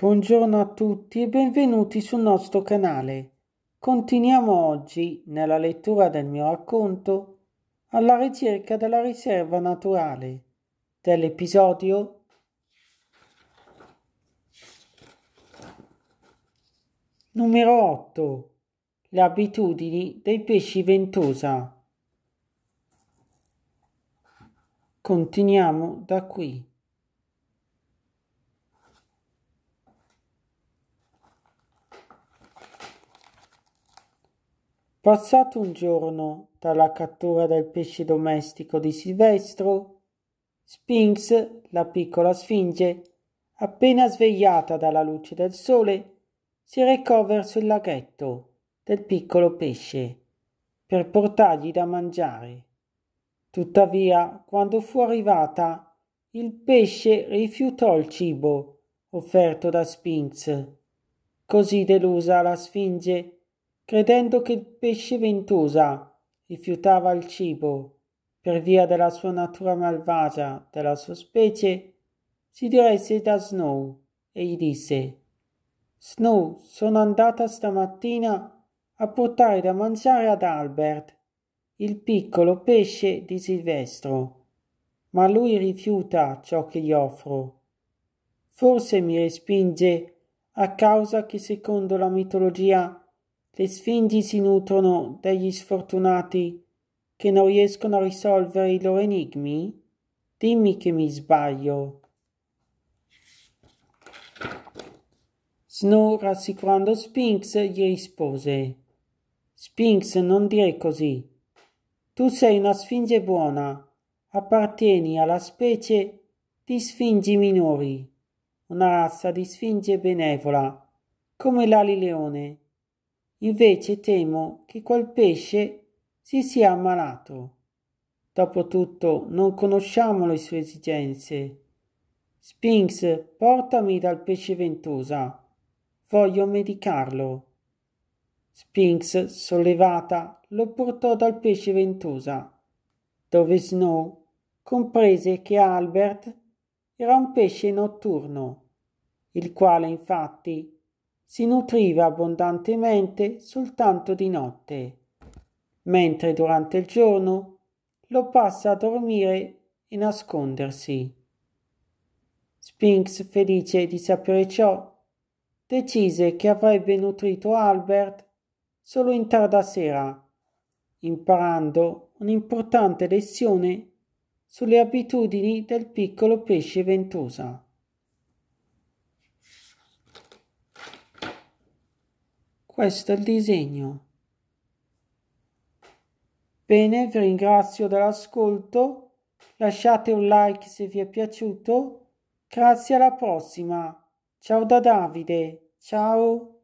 Buongiorno a tutti e benvenuti sul nostro canale. Continuiamo oggi, nella lettura del mio racconto, alla ricerca della riserva naturale, dell'episodio numero 8. Le abitudini dei pesci ventosa. Continuiamo da qui. Passato un giorno dalla cattura del pesce domestico di Silvestro, Sphinx, la piccola sfinge, appena svegliata dalla luce del sole, si recò verso il laghetto del piccolo pesce per portargli da mangiare. Tuttavia, quando fu arrivata, il pesce rifiutò il cibo offerto da Sphinx. Così delusa la sfinge credendo che il pesce ventosa rifiutava il cibo per via della sua natura malvagia, della sua specie, si diresse da Snow e gli disse Snow, sono andata stamattina a portare da mangiare ad Albert, il piccolo pesce di Silvestro, ma lui rifiuta ciò che gli offro. Forse mi respinge a causa che secondo la mitologia le sfingi si nutrono degli sfortunati che non riescono a risolvere i loro enigmi? Dimmi che mi sbaglio. Snow, rassicurando Sphinx, gli rispose: Sphinx, non dire così. Tu sei una sfinge buona, appartieni alla specie di sfingi minori, una razza di sfinge benevola, come l'ali leone. Invece temo che quel pesce si sia ammalato. Dopotutto non conosciamo le sue esigenze. Sphinx, portami dal pesce ventosa. Voglio medicarlo. Sphinx, sollevata, lo portò dal pesce ventosa, dove Snow comprese che Albert era un pesce notturno, il quale infatti si nutriva abbondantemente soltanto di notte, mentre durante il giorno lo passa a dormire e nascondersi. Spinks, felice di sapere ciò, decise che avrebbe nutrito Albert solo in tarda sera, imparando un'importante lezione sulle abitudini del piccolo pesce ventosa. Questo è il disegno. Bene, vi ringrazio dell'ascolto, lasciate un like se vi è piaciuto, grazie alla prossima. Ciao da Davide, ciao.